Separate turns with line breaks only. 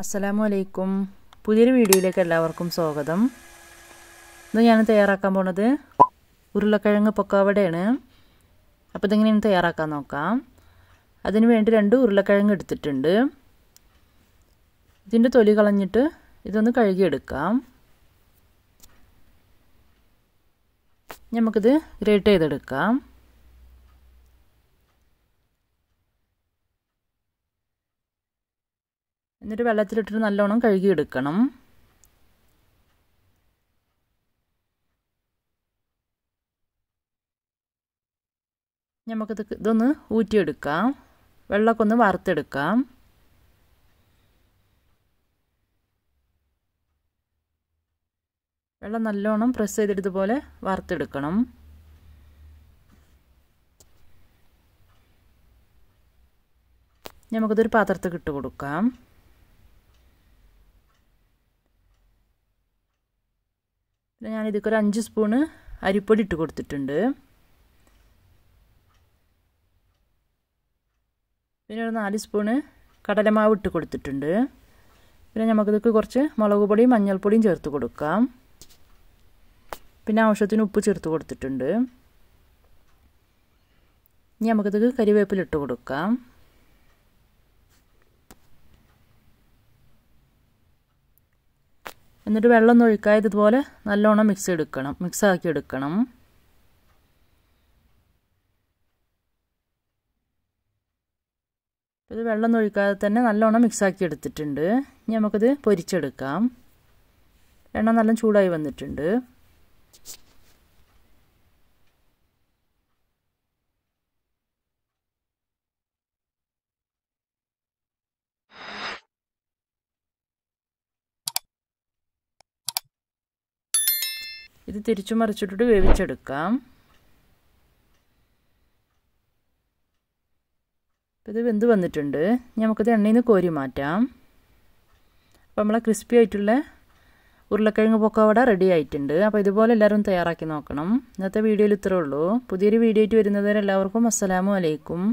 അസ്സലാമു അലൈക്കും പുതിയൊരു വീഡിയോയിലേക്ക് എല്ലാവർക്കും സ്വാഗതം ഇന്ന് ഞാൻ തയ്യാറാക്കാൻ പോണത് ഉരുളക്കിഴങ്ങ് പൊക്കാവടയാണ് അപ്പോൾ ഇതെങ്ങനെയാണ് തയ്യാറാക്കാൻ നോക്കാം അതിന് വേണ്ടി രണ്ട് ഉരുളക്കിഴങ്ങ് എടുത്തിട്ടുണ്ട് ഇതിൻ്റെ തൊലി കളഞ്ഞിട്ട് ഇതൊന്ന് കഴുകിയെടുക്കാം നമുക്കിത് ഗ്രേറ്റ് ചെയ്തെടുക്കാം എന്നിട്ട് വെള്ളത്തിലിട്ടിട്ട് നല്ലോണം കഴുകിയെടുക്കണം നമുക്കിത് ഇതൊന്ന് ഊറ്റിയെടുക്കാം വെള്ളമൊക്കെ ഒന്ന് വറുത്തെടുക്കാം വെള്ളം നല്ലോണം പ്രസ് ചെയ്തെടുത്തതുപോലെ വറുത്തെടുക്കണം നമുക്കിതൊരു പാത്രത്തിൽ ഇട്ട് കൊടുക്കാം പിന്നെ ഞാൻ ഇതൊക്കെ ഒരു അഞ്ച് സ്പൂണ് അരിപ്പൊടി ഇട്ട് കൊടുത്തിട്ടുണ്ട് പിന്നെ ഒരു നാല് സ്പൂണ് കടലമാവ് ഇട്ട് കൊടുത്തിട്ടുണ്ട് പിന്നെ നമുക്കിതൊക്കെ കുറച്ച് മുളക് പൊടിയും മഞ്ഞൾപ്പൊടിയും ചേർത്ത് കൊടുക്കാം പിന്നെ ആവശ്യത്തിന് ഉപ്പ് ചേർത്ത് കൊടുത്തിട്ടുണ്ട് ഇനി നമുക്കിതൊക്കെ കരിവേപ്പിലിട്ട് കൊടുക്കാം എന്നിട്ട് വെള്ളമൊന്നും ഒഴിക്കാതെ ഇതുപോലെ നല്ലോണം മിക്സ് എടുക്കണം മിക്സ് ആക്കി എടുക്കണം ഇത് വെള്ളം ഒഴിക്കാതെ തന്നെ നല്ലോണം മിക്സാക്കി എടുത്തിട്ടുണ്ട് ഇനി നമുക്കിത് പൊരിച്ചെടുക്കാം എണ്ണ നല്ല ചൂടായി വന്നിട്ടുണ്ട് ഇത് തിരിച്ചു മറിച്ചിട്ടിട്ട് വേവിച്ചെടുക്കാം ഇത് വെന്ത് വന്നിട്ടുണ്ട് നമുക്കിത് എണ്ണയിൽ നിന്ന് കോരി മാറ്റാം അപ്പോൾ നമ്മളെ ക്രിസ്പി ആയിട്ടുള്ള ഉരുളക്കിഴങ്ങ് പൊക്കവട റെഡി ആയിട്ടുണ്ട് അപ്പോൾ ഇതുപോലെ എല്ലാവരും തയ്യാറാക്കി നോക്കണം ഇന്നത്തെ വീഡിയോയിൽ ഇത്രയേ ഉള്ളൂ പുതിയൊരു വീഡിയോ ആയിട്ട് വരുന്നവരെല്ലാവർക്കും അസ്സലാമു അലൈക്കും